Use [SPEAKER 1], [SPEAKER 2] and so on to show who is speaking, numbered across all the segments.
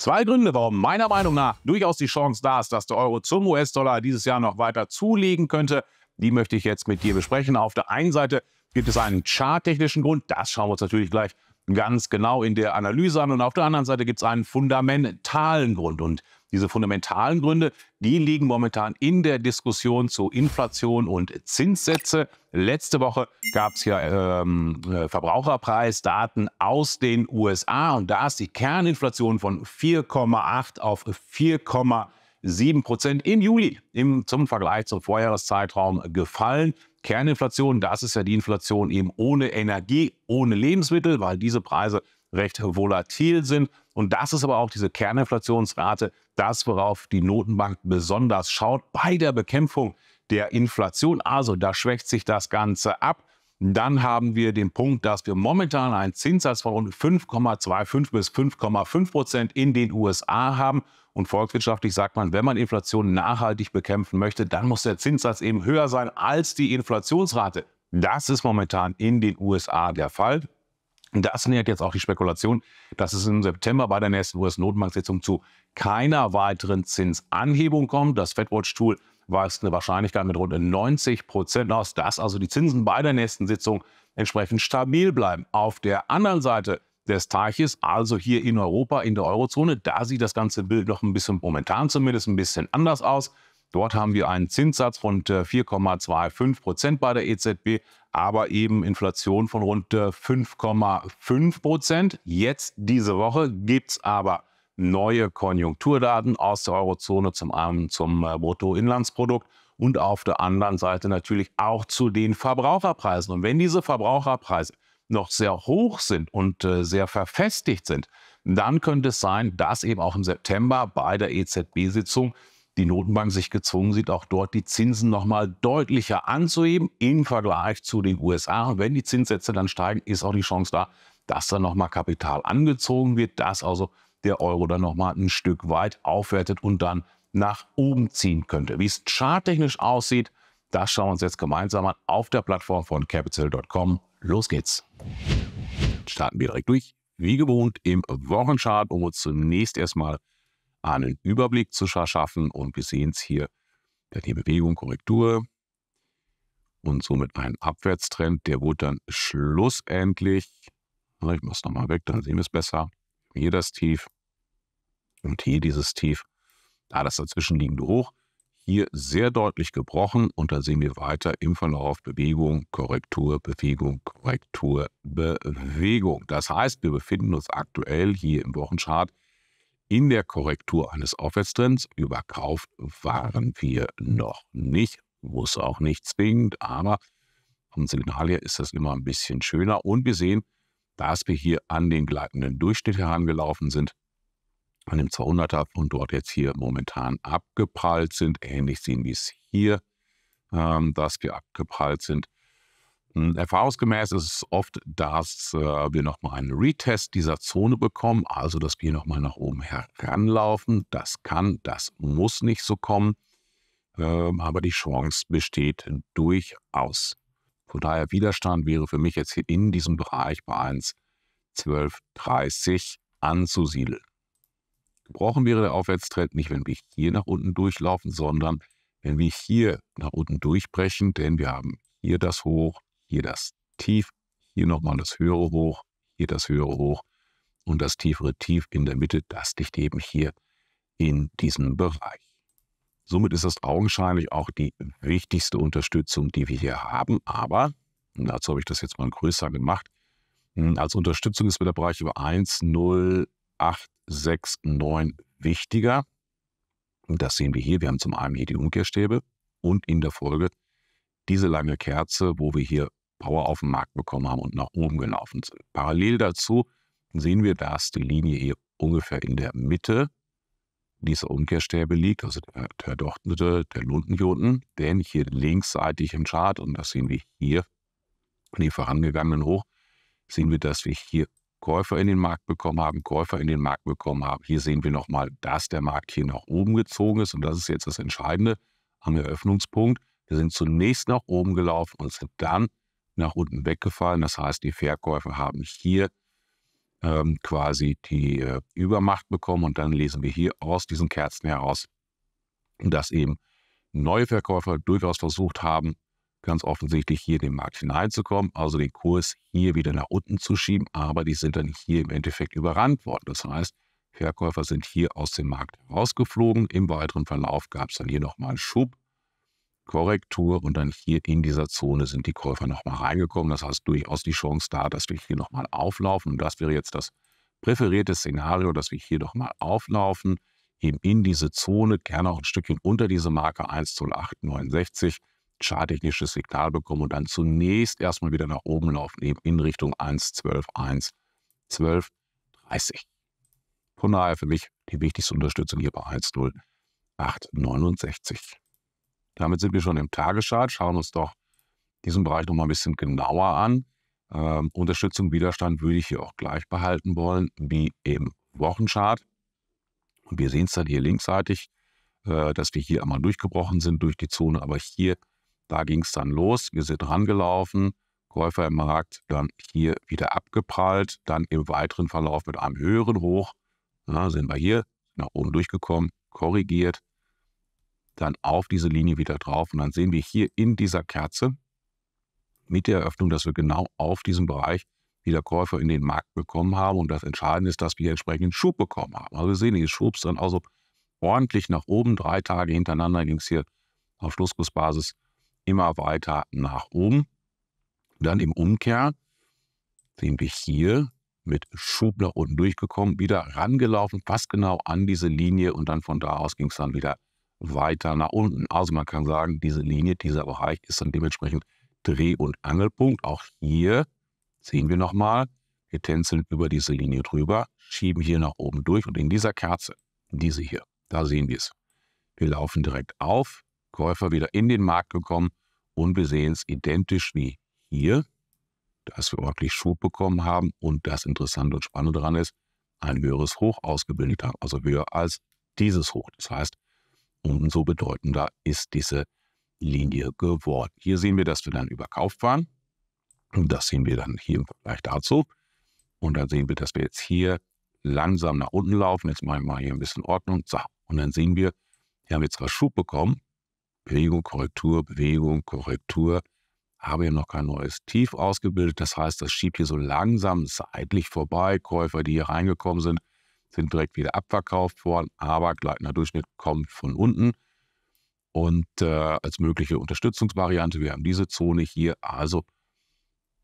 [SPEAKER 1] Zwei Gründe, warum meiner Meinung nach durchaus die Chance da ist, dass der Euro zum US-Dollar dieses Jahr noch weiter zulegen könnte, die möchte ich jetzt mit dir besprechen. Auf der einen Seite gibt es einen charttechnischen Grund, das schauen wir uns natürlich gleich ganz genau in der Analyse an. Und auf der anderen Seite gibt es einen fundamentalen Grund. Und diese fundamentalen Gründe, die liegen momentan in der Diskussion zu Inflation und Zinssätze. Letzte Woche gab es ja ähm, äh, Verbraucherpreisdaten aus den USA und da ist die Kerninflation von 4,8 auf 4,7 Prozent im Juli im, zum Vergleich zum Vorjahreszeitraum gefallen. Kerninflation, das ist ja die Inflation eben ohne Energie, ohne Lebensmittel, weil diese Preise recht volatil sind. Und das ist aber auch diese Kerninflationsrate, das, worauf die Notenbank besonders schaut bei der Bekämpfung der Inflation. Also da schwächt sich das Ganze ab. Dann haben wir den Punkt, dass wir momentan einen Zinssatz von rund 5,25 bis 5,5 Prozent in den USA haben. Und volkswirtschaftlich sagt man, wenn man Inflation nachhaltig bekämpfen möchte, dann muss der Zinssatz eben höher sein als die Inflationsrate. Das ist momentan in den USA der Fall. Das nähert jetzt auch die Spekulation, dass es im September bei der nächsten US-Notenbank-Sitzung zu keiner weiteren Zinsanhebung kommt. Das FedWatch-Tool weist eine Wahrscheinlichkeit mit rund 90 Prozent aus, dass also die Zinsen bei der nächsten Sitzung entsprechend stabil bleiben. Auf der anderen Seite des Teiches, also hier in Europa, in der Eurozone, da sieht das ganze Bild noch ein bisschen momentan zumindest ein bisschen anders aus. Dort haben wir einen Zinssatz von 4,25 äh, Prozent bei der EZB, aber eben Inflation von rund 5,5 äh, Prozent. Jetzt diese Woche gibt es aber neue Konjunkturdaten aus der Eurozone, zum einen zum äh, Bruttoinlandsprodukt und auf der anderen Seite natürlich auch zu den Verbraucherpreisen. Und wenn diese Verbraucherpreise noch sehr hoch sind und sehr verfestigt sind, dann könnte es sein, dass eben auch im September bei der EZB-Sitzung die Notenbank sich gezwungen sieht, auch dort die Zinsen nochmal deutlicher anzuheben im Vergleich zu den USA. Und wenn die Zinssätze dann steigen, ist auch die Chance da, dass dann nochmal Kapital angezogen wird, dass also der Euro dann nochmal ein Stück weit aufwertet und dann nach oben ziehen könnte. Wie es charttechnisch aussieht, das schauen wir uns jetzt gemeinsam an auf der Plattform von capital.com. Los geht's. Starten wir direkt durch. Wie gewohnt im Wochenchart, um uns zunächst erstmal einen Überblick zu schaffen. Und wir sehen es hier, dann die Bewegung, Korrektur und somit einen Abwärtstrend. Der wurde dann schlussendlich, ich muss nochmal weg, dann sehen wir es besser. Hier das Tief und hier dieses Tief. Da das dazwischenliegende Hoch. Hier sehr deutlich gebrochen und da sehen wir weiter im Verlauf Bewegung, Korrektur, Bewegung, Korrektur, Bewegung. Das heißt, wir befinden uns aktuell hier im Wochenchart in der Korrektur eines Aufwärtstrends überkauft waren wir noch nicht. Muss auch nicht zwingend, aber vom Signal her ist das immer ein bisschen schöner. Und wir sehen, dass wir hier an den gleitenden Durchschnitt herangelaufen sind, an dem 200er und dort jetzt hier momentan abgeprallt sind. Ähnlich sehen wir es hier, ähm, dass wir abgeprallt sind. Hm, erfahrungsgemäß ist es oft, dass äh, wir nochmal einen Retest dieser Zone bekommen, also dass wir nochmal nach oben heranlaufen. Das kann, das muss nicht so kommen, äh, aber die Chance besteht durchaus. Von daher Widerstand wäre für mich jetzt hier in diesem Bereich bei 1,1230 anzusiedeln. Gebrochen wäre der Aufwärtstrend nicht, wenn wir hier nach unten durchlaufen, sondern wenn wir hier nach unten durchbrechen, denn wir haben hier das Hoch, hier das Tief, hier nochmal das höhere Hoch, hier das höhere Hoch und das tiefere Tief in der Mitte, das liegt eben hier in diesem Bereich. Somit ist das augenscheinlich auch die wichtigste Unterstützung, die wir hier haben. Aber, dazu habe ich das jetzt mal größer gemacht, hm, als Unterstützung ist mir der Bereich über 1, 0, 8, 6, 9 wichtiger. Das sehen wir hier. Wir haben zum einen hier die Umkehrstäbe und in der Folge diese lange Kerze, wo wir hier Power auf den Markt bekommen haben und nach oben gelaufen sind. Parallel dazu sehen wir, dass die Linie hier ungefähr in der Mitte dieser Umkehrstäbe liegt, also der, der der Lunden hier unten, denn hier linksseitig im Chart, und das sehen wir hier, in den vorangegangenen hoch, sehen wir, dass wir hier Käufer in den Markt bekommen haben, Käufer in den Markt bekommen haben. Hier sehen wir nochmal, dass der Markt hier nach oben gezogen ist und das ist jetzt das Entscheidende am Eröffnungspunkt. Wir sind zunächst nach oben gelaufen und sind dann nach unten weggefallen. Das heißt, die Verkäufer haben hier ähm, quasi die äh, Übermacht bekommen und dann lesen wir hier aus diesen Kerzen heraus, dass eben neue Verkäufer durchaus versucht haben, ganz offensichtlich hier in den Markt hineinzukommen, also den Kurs hier wieder nach unten zu schieben, aber die sind dann hier im Endeffekt überrannt worden. Das heißt, Verkäufer sind hier aus dem Markt rausgeflogen. Im weiteren Verlauf gab es dann hier nochmal einen Schub Korrektur und dann hier in dieser Zone sind die Käufer nochmal reingekommen. Das heißt durchaus die Chance da, dass wir hier nochmal auflaufen. Und das wäre jetzt das präferierte Szenario, dass wir hier nochmal auflaufen, eben in diese Zone, gerne auch ein Stückchen unter diese Marke 10869, charttechnisches Signal bekommen und dann zunächst erstmal wieder nach oben laufen, eben in Richtung 112, Von daher für mich die wichtigste Unterstützung hier bei 10869. Damit sind wir schon im Tageschart, schauen uns doch diesen Bereich noch mal ein bisschen genauer an. Ähm, Unterstützung, Widerstand würde ich hier auch gleich behalten wollen, wie im Wochenchart. Und wir sehen es dann hier linksseitig, äh, dass wir hier einmal durchgebrochen sind durch die Zone, aber hier, da ging es dann los. Wir sind rangelaufen, Käufer im Markt, dann hier wieder abgeprallt, dann im weiteren Verlauf mit einem höheren Hoch, ja, sind wir hier nach oben durchgekommen, korrigiert, dann auf diese Linie wieder drauf. Und dann sehen wir hier in dieser Kerze mit der Eröffnung, dass wir genau auf diesem Bereich wieder Käufer in den Markt bekommen haben. Und das Entscheidende ist, dass wir entsprechenden Schub bekommen haben. Also wir sehen, hier schob es dann also ordentlich nach oben. Drei Tage hintereinander ging es hier auf Schlusskursbasis immer weiter nach oben. Dann im Umkehr sehen wir hier mit Schub nach unten durchgekommen, wieder rangelaufen, fast genau an diese Linie und dann von da aus ging es dann wieder weiter nach unten. Also man kann sagen, diese Linie, dieser Bereich ist dann dementsprechend Dreh- und Angelpunkt. Auch hier sehen wir nochmal, wir tänzeln über diese Linie drüber, schieben hier nach oben durch und in dieser Kerze, diese hier, da sehen wir es. Wir laufen direkt auf, Käufer wieder in den Markt gekommen und wir sehen es identisch wie hier, dass wir ordentlich Schub bekommen haben und das Interessante und Spannende daran ist, ein höheres Hoch ausgebildet haben, also höher als dieses Hoch. Das heißt, umso bedeutender ist diese Linie geworden. Hier sehen wir, dass wir dann überkauft waren. Und das sehen wir dann hier im Vergleich dazu. Und dann sehen wir, dass wir jetzt hier langsam nach unten laufen. Jetzt machen wir hier ein bisschen Ordnung. So. Und dann sehen wir, hier haben wir zwar Schub bekommen. Bewegung, Korrektur, Bewegung, Korrektur. Habe hier noch kein neues Tief ausgebildet. Das heißt, das schiebt hier so langsam seitlich vorbei. Käufer, die hier reingekommen sind, sind direkt wieder abverkauft worden, aber gleitender Durchschnitt kommt von unten. Und äh, als mögliche Unterstützungsvariante, wir haben diese Zone hier, also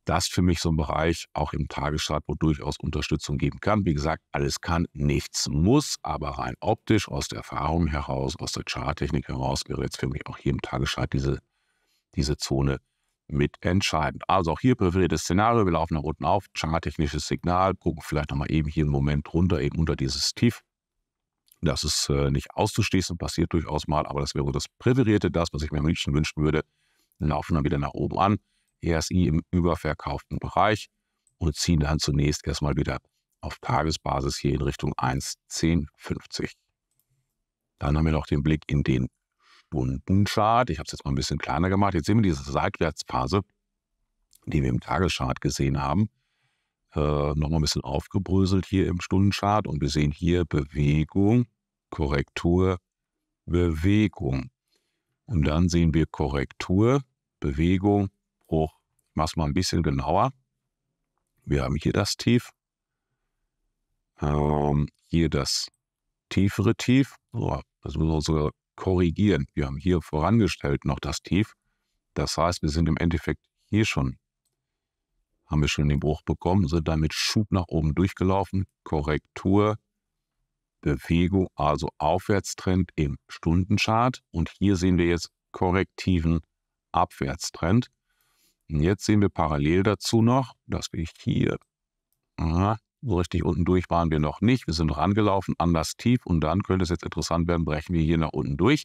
[SPEAKER 1] das für mich so ein Bereich, auch im Tagesstart, wo durchaus Unterstützung geben kann. Wie gesagt, alles kann, nichts muss, aber rein optisch, aus der Erfahrung heraus, aus der Charttechnik heraus, wäre jetzt für mich auch hier im Tagesstart diese, diese Zone mitentscheidend. Also auch hier präferiertes Szenario, wir laufen nach unten auf, charttechnisches Signal, gucken vielleicht nochmal eben hier einen Moment runter, eben unter dieses Tief. Das ist äh, nicht auszuschließen, passiert durchaus mal, aber das wäre das präferierte, das, was ich mir am liebsten wünschen würde. Wir laufen dann wieder nach oben an, ESI im überverkauften Bereich und ziehen dann zunächst erstmal wieder auf Tagesbasis hier in Richtung 1,1050. Dann haben wir noch den Blick in den Stundenchart, ich habe es jetzt mal ein bisschen kleiner gemacht, jetzt sehen wir diese Seitwärtsphase, die wir im Tageschart gesehen haben, äh, nochmal ein bisschen aufgebröselt hier im Stundenchart und wir sehen hier Bewegung, Korrektur, Bewegung. Und dann sehen wir Korrektur, Bewegung, Bruch. Ich mache es mal ein bisschen genauer. Wir haben hier das Tief, ähm, hier das tiefere Tief. Oh, das müssen wir sogar korrigieren. Wir haben hier vorangestellt noch das Tief. Das heißt, wir sind im Endeffekt hier schon, haben wir schon den Bruch bekommen, sind damit Schub nach oben durchgelaufen, Korrektur, Bewegung, also Aufwärtstrend im Stundenchart. Und hier sehen wir jetzt korrektiven Abwärtstrend. Und jetzt sehen wir parallel dazu noch, dass wir hier aha, so richtig unten durch waren wir noch nicht. Wir sind noch angelaufen, anders tief und dann könnte es jetzt interessant werden, brechen wir hier nach unten durch.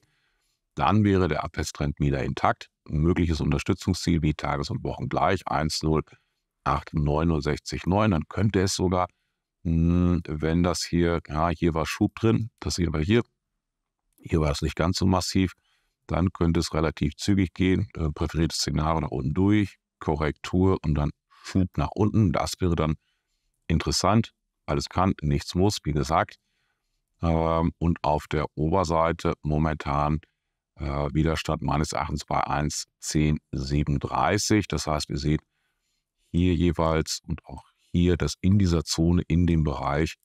[SPEAKER 1] Dann wäre der Abwärtstrend wieder intakt. Mögliches Unterstützungsziel wie Tages- und Wochen gleich 1,089,069. Dann könnte es sogar, hm, wenn das hier, ja, hier war Schub drin, das hier war hier, hier war es nicht ganz so massiv, dann könnte es relativ zügig gehen. Äh, präferiertes Szenario nach unten durch, Korrektur und dann Schub nach unten. Das wäre dann interessant, alles kann, nichts muss, wie gesagt. Ähm, und auf der Oberseite momentan äh, Widerstand meines Erachtens bei 1,1037. Das heißt, ihr seht hier jeweils und auch hier, dass in dieser Zone, in dem Bereich,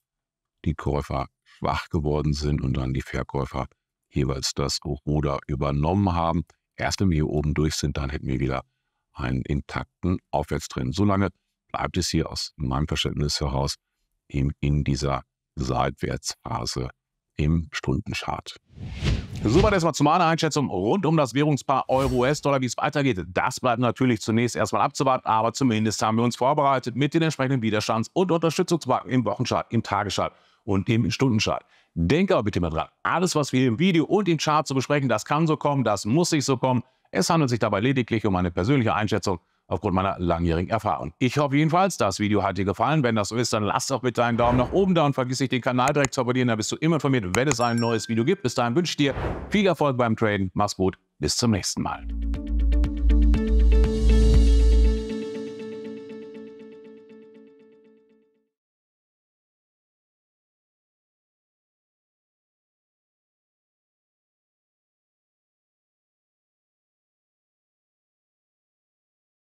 [SPEAKER 1] die Käufer schwach geworden sind und dann die Verkäufer jeweils das Ruder übernommen haben. Erst wenn wir hier oben durch sind, dann hätten wir wieder einen intakten Aufwärtstrend. Solange bleibt es hier aus meinem Verständnis heraus eben in dieser Seitwärtsphase im Stundenchart. Soweit erstmal zu meiner Einschätzung rund um das Währungspaar Euro-US-Dollar, wie es weitergeht. Das bleibt natürlich zunächst erstmal abzuwarten, aber zumindest haben wir uns vorbereitet mit den entsprechenden Widerstands- und Unterstützungsmarken im Wochenchart, im Tagesschart und im Stundenchart. Denke aber bitte mal dran, alles, was wir im Video und im Chart zu besprechen, das kann so kommen, das muss sich so kommen. Es handelt sich dabei lediglich um eine persönliche Einschätzung aufgrund meiner langjährigen Erfahrung. Ich hoffe jedenfalls, das Video hat dir gefallen. Wenn das so ist, dann lass doch bitte einen Daumen nach oben da und vergiss nicht, den Kanal direkt zu abonnieren. Da bist du immer informiert, wenn es ein neues Video gibt. Bis dahin wünsche ich dir viel Erfolg beim Traden. Mach's gut. Bis zum nächsten Mal.